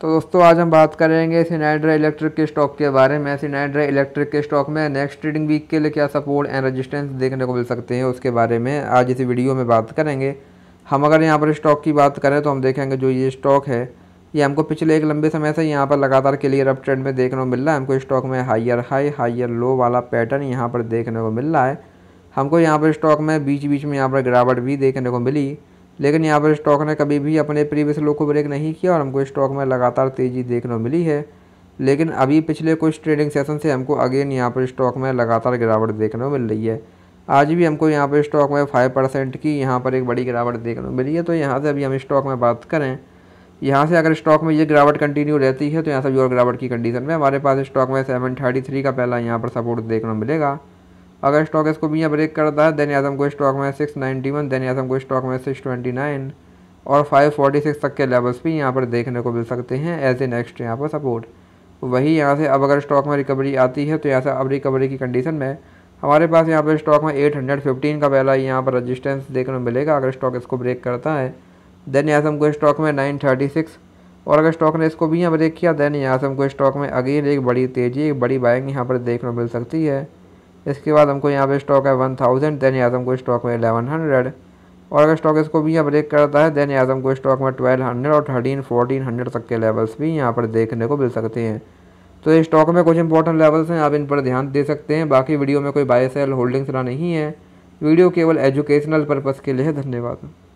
तो दोस्तों आज हम बात करेंगे सिनाइड्रा इलेक्ट्रिक के स्टॉक के बारे में सीनाइड्रा इलेक्ट्रिक के स्टॉक में नेक्स्ट ट्रेडिंग वीक के लिए क्या सपोर्ट एंड रेजिस्टेंस देखने को मिल सकते हैं उसके बारे में आज इस वीडियो में बात करेंगे हम अगर यहाँ पर स्टॉक की बात करें तो हम देखेंगे जो ये स्टॉक है ये हमको पिछले एक लंबे समय से यहाँ पर लगातार क्लियर अप ट्रेंड में देखने को मिल रहा है हमको स्टॉक में हाइयर हाई हाइयर लो वाला पैटर्न यहाँ पर देखने को मिल रहा है हमको यहाँ पर स्टॉक में बीच बीच में यहाँ पर गिरावट भी देखने को मिली लेकिन यहाँ पर स्टॉक ने कभी भी अपने प्रीवियस लो को ब्रेक नहीं किया और हमको स्टॉक में लगातार तेज़ी देखने को मिली है लेकिन अभी पिछले कुछ ट्रेडिंग सेशन से हमको अगेन यहाँ पर स्टॉक में लगातार गिरावट देखने को मिल रही है आज भी हमको यहाँ पर स्टॉक में फाइव परसेंट की यहाँ पर एक बड़ी गिरावट देखने को मिली है तो यहाँ से अभी हम स्टॉक में बात करें यहाँ से अगर स्टॉक में ये गिरावट कंटिन्यू रहती है तो यहाँ से और गिरावट की कंडीशन में हमारे पास स्टॉक में सेवन थर्टी थ्री का पहला यहाँ पर सपोर्ट देखने को मिलेगा अगर स्टॉक इसको भी यहाँ ब्रेक करता है देन आजम को स्टॉक में सिक्स नाइन्टी वन देन आजम को स्टॉक में सिक्स ट्वेंटी नाइन और फाइव फोर्टी सिक्स तक के लेवल्स भी यहाँ पर देखने को मिल सकते हैं एज ए नेक्स्ट यहाँ पर सपोर्ट वही यहाँ से अब अगर स्टॉक में रिकवरी आती है तो यहाँ से अब रिकवरी की कंडीशन में हमारे पास यहाँ पर स्टॉक में एट हंड्रेड फिफ्टीन का पहला यहाँ पर रजिस्टेंस देखने को मिलेगा अगर स्टॉक इसको ब्रेक करता है देन यहाँ से हमको स्टॉक में नाइन थर्टी सिक्स और अगर स्टॉक ने इसको भी यहाँ ब्रेक किया देन यहाँ से हमको स्टॉक में अगेन एक बड़ी तेज़ी एक बड़ी बाइंग यहाँ पर देखने को मिल सकती है इसके बाद हमको यहाँ पे स्टॉक है वन थाउजेंड देन आजम को स्टॉक में एलेवन हंड्रेड और अगर स्टॉक इसको भी यहाँ ब्रेक करता है देन आजम को स्टॉक में ट्वेल्व हंड्रेड और थर्टीन फोर्टीन हंड्रेड तक के लेवल्स भी यहाँ पर देखने को मिल सकते हैं तो ये स्टॉक में कुछ इंपॉर्टेंट लेवल्स हैं आप इन पर ध्यान दे सकते हैं बाकी वीडियो में कोई बाय सेल होल्डिंग्स ना नहीं है वीडियो केवल एजुकेशनल पर्पज़ के लिए है धन्यवाद